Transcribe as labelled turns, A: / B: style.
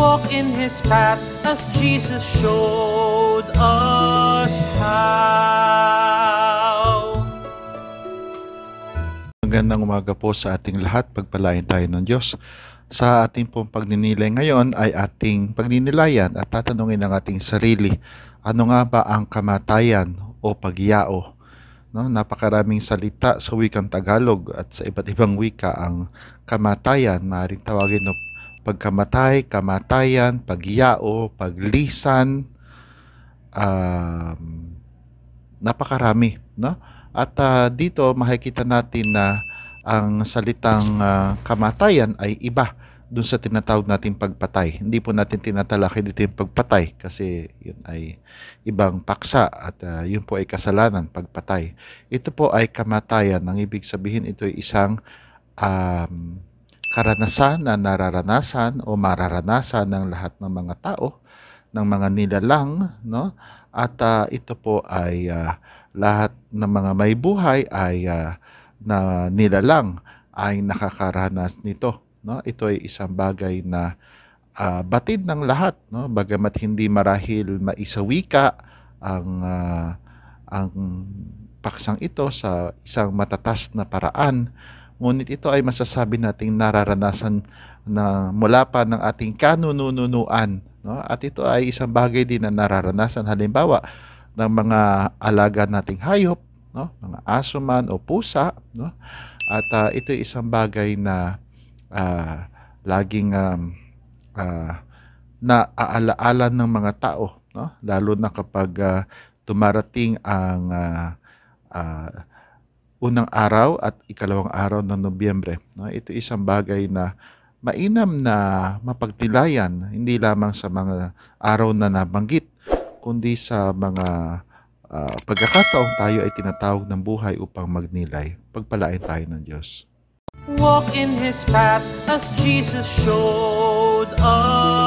A: walk in His path as Jesus showed us how.
B: Magandang umaga po sa ating lahat. Pagpalain tayo ng Diyos. Sa ating pong pagninilay ngayon ay ating pagninilayan at tatanungin ng ating sarili, ano nga ba ang kamatayan o pagyao? No, napakaraming salita sa wikang Tagalog at sa iba't ibang wika ang kamatayan, maaaring tawagin ng pagkamatay, kamatayan, pagyao, paglisan, um, napakarami, no? At uh, dito makikita natin na ang salitang uh, kamatayan ay iba dun sa tinatawag nating pagpatay. Hindi po natin tinatalakay dito yung pagpatay kasi yun ay ibang paksa at uh, yun po ay kasalanan, pagpatay. Ito po ay kamatayan. Ang ibig sabihin ito ay isang um, karanasan na nararanasan o mararanasan ng lahat ng mga tao, ng mga nilalang, no? At uh, ito po ay uh, lahat ng mga may buhay ay uh, na nilalang ay nakakaranas nito, no? Ito ay isang bagay na uh, batid ng lahat, no? Bagamat hindi marahil maisawi ka ang uh, ang paksang ito sa isang matatas na paraan Ngunit ito ay masasabi nating nararanasan na mula pa ng ating kanununuan. No? At ito ay isang bagay din na nararanasan halimbawa ng mga alaga nating hayop, no? mga aso man o pusa. No? At uh, ah, ito ay isang bagay na uh, laging um, uh, naaalaala ng mga tao. No? Lalo na kapag uh, dumarating ang uh, uh, unang araw at ikalawang araw ng Nobyembre. No? Ito isang bagay na mainam na mapagtilayan, hindi lamang sa mga araw na nabanggit, kundi sa mga uh, pagkakataong tayo ay tinatawag ng buhay upang magnilay. Pagpalain tayo ng
A: Diyos. Walk in His path as Jesus showed us.